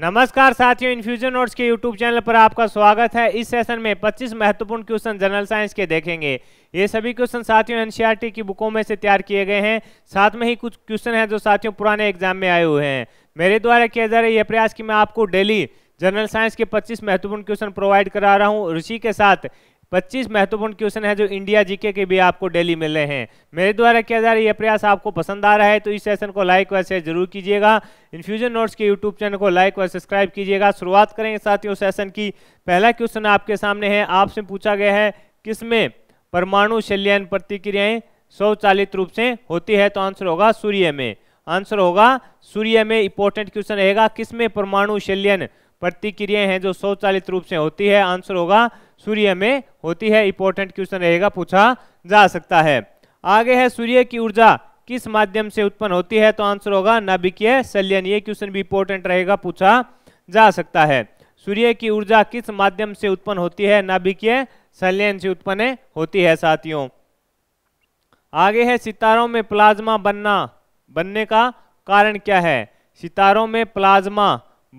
नमस्कार साथियों infusion notes के यूट्यूब चैनल पर आपका स्वागत है इस सेशन में 25 महत्वपूर्ण क्वेश्चन जनरल साइंस के देखेंगे ये सभी क्वेश्चन साथियों एनसीईआरटी की बुकों में से तैयार किए गए हैं साथ में ही कुछ क्वेश्चन हैं जो साथियों पुराने एग्जाम में आए हुए हैं मेरे द्वारा किया जा रहा है यह प्रयास कि मैं आपको डेली जनरल साइंस के पच्चीस महत्वपूर्ण क्वेश्चन प्रोवाइड करा रहा हूँ ऋषि के साथ 25 महत्वपूर्ण क्वेश्चन है जो इंडिया जीके के भी आपको डेली मिल रहे हैं मेरे द्वारा किया जा रहा है यह प्रयास आपको पसंद आ रहा है तो इस सेशन को लाइक व शेयर जरूर कीजिएगा इन्फ्यूजन नोट्स के यूट्यूब चैनल को लाइक व सब्सक्राइब कीजिएगा शुरुआत करेंगे साथियों सेशन की पहला क्वेश्चन आपके सामने है आपसे पूछा गया है किसमें परमाणु शल्यन प्रतिक्रियाएं स्वचालित रूप से होती है तो आंसर होगा सूर्य में आंसर होगा सूर्य में इंपॉर्टेंट क्वेश्चन रहेगा किसमें परमाणु शल्यन प्रतिक्रियाएं हैं जो स्वचालित रूप से होती है आंसर होगा सूर्य में होती है इंपॉर्टेंट क्वेश्चन रहेगा पूछा जा सकता है आगे है सूर्य की ऊर्जा किस माध्यम से उत्पन्न होती है तो आंसर होगा नाभिकीय संलयन ये क्वेश्चन भी इंपॉर्टेंट रहेगा पूछा जा सकता है सूर्य की ऊर्जा किस माध्यम से उत्पन्न होती है नाभिकीय संलयन से उत्पन्न होती है साथियों आगे है सितारों में प्लाज्मा बनना बनने का कारण क्या है सितारों में प्लाज्मा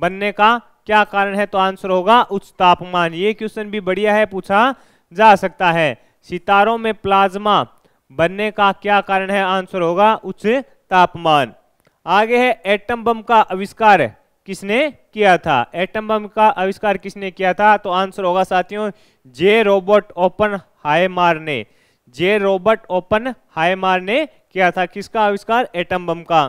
बनने का क्या कारण है तो आंसर होगा उच्च तापमान ये क्वेश्चन भी बढ़िया है पूछा जा सकता है सितारों में प्लाज्मा बनने का क्या कारण है आंसर होगा उच्च तापमान आगे है एटम बम का आविष्कार किसने किया था एटम बम का आविष्कार किसने किया था तो आंसर होगा साथियों जे रोबोट ओपन हाईमार ने जे रोबोट ओपन हाईमार ने किया था किसका आविष्कार एटम बम का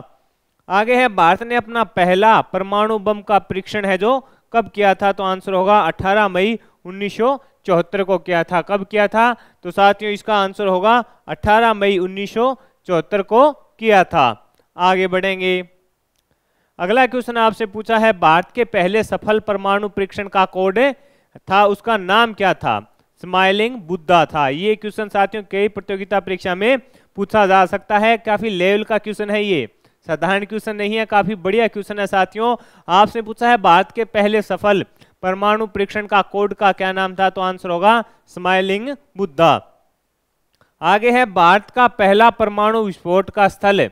आगे है भारत ने अपना पहला परमाणु बम का परीक्षण है जो कब किया था तो आंसर होगा 18 मई उन्नीस को किया था कब किया था तो साथियों इसका आंसर होगा 18 मई उन्नीस को किया था आगे बढ़ेंगे अगला क्वेश्चन आपसे पूछा है भारत के पहले सफल परमाणु परीक्षण का कोड था उसका नाम क्या था स्माइलिंग बुद्धा था ये क्वेश्चन साथियों कई प्रतियोगिता परीक्षा में पूछा जा सकता है काफी लेवल का क्वेश्चन है ये साधारण क्वेश्चन नहीं है काफी बढ़िया क्वेश्चन है साथियों आपसे पूछा है भारत के पहले सफल परमाणु परीक्षण का कोड का क्या नाम था तो आंसर होगा स्माइलिंग बुद्धा आगे है भारत का पहला परमाणु विस्फोट का स्थल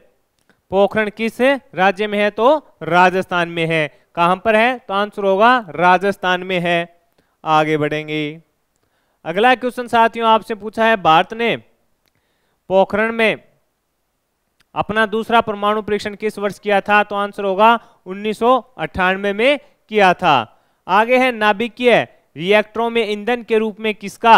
पोखरण किस राज्य में है तो राजस्थान में है कहां पर है तो आंसर होगा राजस्थान में है आगे बढ़ेंगे अगला क्वेश्चन साथियों आपसे पूछा है भारत ने पोखरण में अपना दूसरा परमाणु परीक्षण किस वर्ष किया था तो आंसर होगा उन्नीस में किया था आगे है नाभिकीय रिएक्टरों में ईंधन के रूप में किसका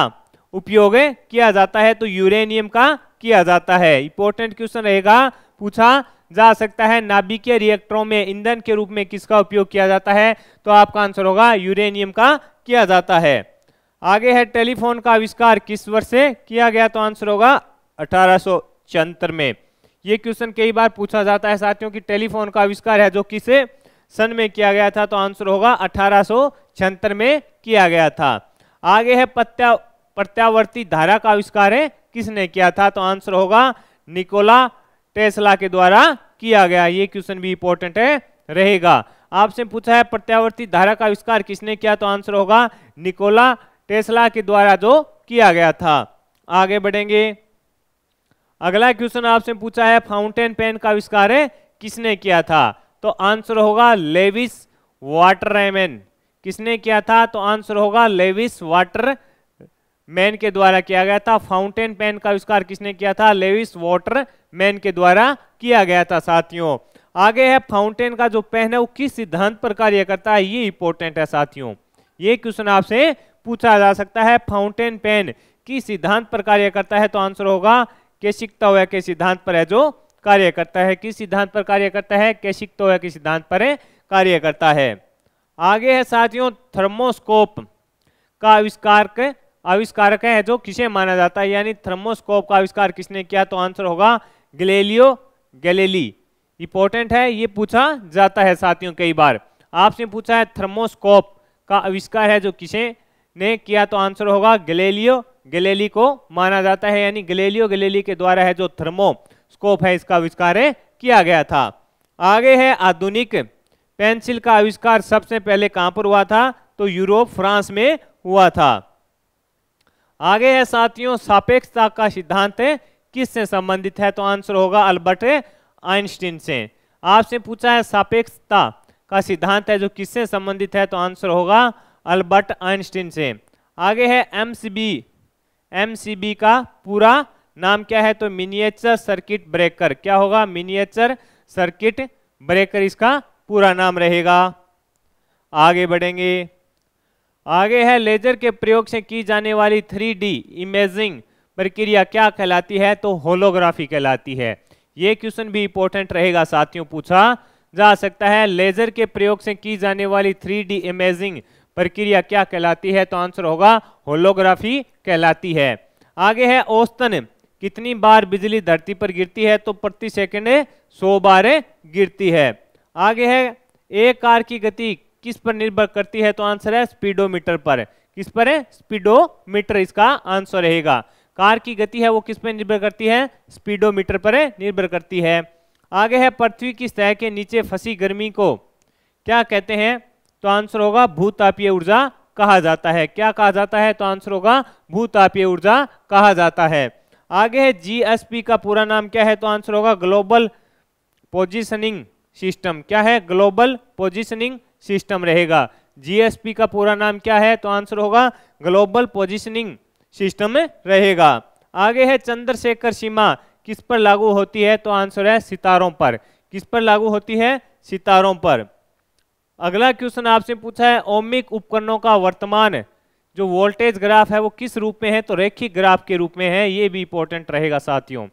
उपयोग किया जाता है तो यूरेनियम का किया जाता है इंपॉर्टेंट क्वेश्चन रहेगा पूछा जा सकता है नाभिकीय रिएक्टरों में ईंधन के रूप में किसका उपयोग किया जाता है तो आपका आंसर होगा यूरेनियम का किया जाता है आगे है टेलीफोन का आविष्कार किस वर्ष से किया गया तो आंसर होगा अठारह में ये क्वेश्चन कई बार पूछा जाता है साथियों की टेलीफोन का आविष्कार है जो किसे सन में किया गया था तो आंसर होगा अठारह में किया गया था आगे है पत्या प्रत्यावर्ती धारा का आविष्कार है किसने किया था तो आंसर होगा निकोला टेस्ला के द्वारा किया गया ये क्वेश्चन भी इंपॉर्टेंट है रहेगा आपसे पूछा है प्रत्यावर्ती धारा का आविष्कार किसने किया तो आंसर होगा निकोला टेस्ला के द्वारा जो किया गया था आगे बढ़ेंगे अगला क्वेश्चन आपसे पूछा है फाउंटेन तो पेन तो का आविष्कार किसने किया था तो आंसर होगा लेविस वाटरमैन किसने किया था तो आंसर होगा लेविस वाटर मैन के द्वारा किया गया था फाउंटेन पेन का आविष्कार किसने किया था लेविस वाटर मैन के द्वारा किया गया था साथियों आगे है फाउंटेन का जो पेन है वो किस सिद्धांत पर कार्य करता है ये इंपॉर्टेंट है साथियों ये क्वेश्चन आपसे पूछा जा सकता है फाउंटेन पेन किस सिद्धांत पर कार्य करता है तो आंसर होगा सीखता हुआ के सिद्धांत पर है जो कार्य करता है किस सिद्धांत पर कार्य करता है केशिकता हुआ के सिद्धांत पर कार्य करता है आगे है साथियों थर्मोस्कोप का आविष्कार आविष्कारक है जो किसे माना जाता है यानी थर्मोस्कोप का आविष्कार किसने किया तो आंसर होगा गलेलियो गैलेली इंपॉर्टेंट है ये पूछा जाता है साथियों कई बार आपसे पूछा है थर्मोस्कोप का आविष्कार है जो किसे ने किया तो आंसर होगा गलेलियो गलेली को माना जाता है यानी गलेलियो गलेली के द्वारा है जो थर्मोस्कोप है इसका आविष्कार किया गया था आगे है आधुनिक पेंसिल का आविष्कार सबसे पहले कहां पर हुआ था तो यूरोप फ्रांस में हुआ था आगे है साथियों सापेक्षता का सिद्धांत किससे संबंधित है तो आंसर होगा अल्बर्ट आइंस्टीन से आपसे पूछा है सापेक्षता का सिद्धांत है जो किससे संबंधित है तो आंसर होगा अल्बर्ट आइंस्टीन से आगे है एम बी एम का पूरा नाम क्या है तो मिनिएचर सर्किट ब्रेकर क्या होगा मिनिएचर सर्किट ब्रेकर इसका पूरा नाम रहेगा आगे बढ़ेंगे आगे है लेजर के प्रयोग से की जाने वाली थ्री डी इमेजिंग प्रक्रिया क्या कहलाती है तो होलोग्राफी कहलाती है ये क्वेश्चन भी इंपॉर्टेंट रहेगा साथियों पूछा जा सकता है लेजर के प्रयोग से की जाने वाली थ्री डी इमेजिंग प्रक्रिया क्या कहलाती है तो आंसर होगा होलोग्राफी कहलाती है आगे है औस्तन कितनी बार बिजली धरती पर गिरती है तो प्रति सेकंड सौ बार गिरती है आगे है एक कार की गति किस पर निर्भर करती है तो आंसर है स्पीडोमीटर पर किस पर है स्पीडोमीटर इसका आंसर रहेगा कार की गति है वो किस पर निर्भर करती है स्पीडोमीटर पर निर्भर करती है आगे है पृथ्वी की सतह के नीचे फंसी गर्मी को क्या कहते हैं तो आंसर होगा भूतापीय ऊर्जा कहा जाता है क्या कहा जाता है तो आंसर होगा भूतापीय ऊर्जा कहा जाता है आगे है जीएसपी का पूरा नाम क्या है तो आंसर होगा ग्लोबल पोजिशनिंग सिस्टम क्या है ग्लोबल पोजिशनिंग सिस्टम रहेगा जीएसपी का पूरा नाम क्या है तो आंसर होगा ग्लोबल पोजिशनिंग सिस्टम रहेगा आगे है चंद्रशेखर सीमा किस पर लागू होती है तो आंसर है सितारों पर किस पर लागू होती है सितारों पर अगला क्वेश्चन आपसे पूछा है ओमिक उपकरणों का वर्तमान जो वोल्टेज ग्राफ है वो किस रूप में है तो रेखिक ग्राफ के रूप में है ये भी इंपॉर्टेंट रहेगा साथियों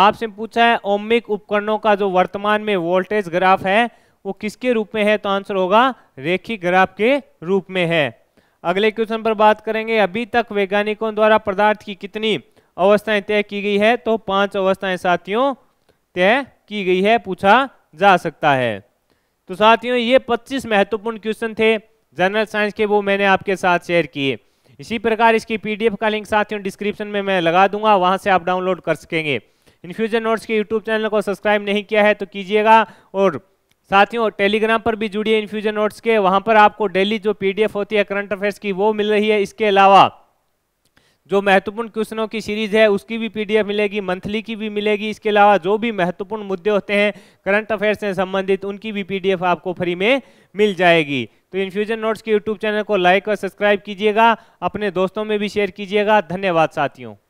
आपसे पूछा है ओमिक उपकरणों का जो वर्तमान में वोल्टेज ग्राफ है वो किसके रूप में है तो आंसर होगा रेखिक ग्राफ के रूप में है अगले क्वेश्चन पर बात करेंगे अभी तक वैज्ञानिकों द्वारा पदार्थ की कितनी अवस्थाएं तय की गई है तो पांच अवस्थाएं साथियों तय की गई है पूछा जा सकता है तो साथियों ये 25 महत्वपूर्ण क्वेश्चन थे जनरल साइंस के वो मैंने आपके साथ शेयर किए इसी प्रकार इसकी पीडीएफ का लिंक साथियों डिस्क्रिप्शन में मैं लगा दूंगा वहां से आप डाउनलोड कर सकेंगे इन्फ्यूजन नोट्स के यूट्यूब चैनल को सब्सक्राइब नहीं किया है तो कीजिएगा और साथियों टेलीग्राम पर भी जुड़िए इन्फ्यूजन नोट्स के वहां पर आपको डेली जो पीडीएफ होती है करंट अफेयर्स की वो मिल रही है इसके अलावा जो महत्वपूर्ण क्वेश्चनों की सीरीज है उसकी भी पीडीएफ मिलेगी मंथली की भी मिलेगी इसके अलावा जो भी महत्वपूर्ण मुद्दे होते हैं करंट अफेयर से संबंधित उनकी भी पीडीएफ आपको फ्री में मिल जाएगी तो इन्फ्यूजन नोट्स के यूट्यूब चैनल को लाइक और सब्सक्राइब कीजिएगा अपने दोस्तों में भी शेयर कीजिएगा धन्यवाद साथियों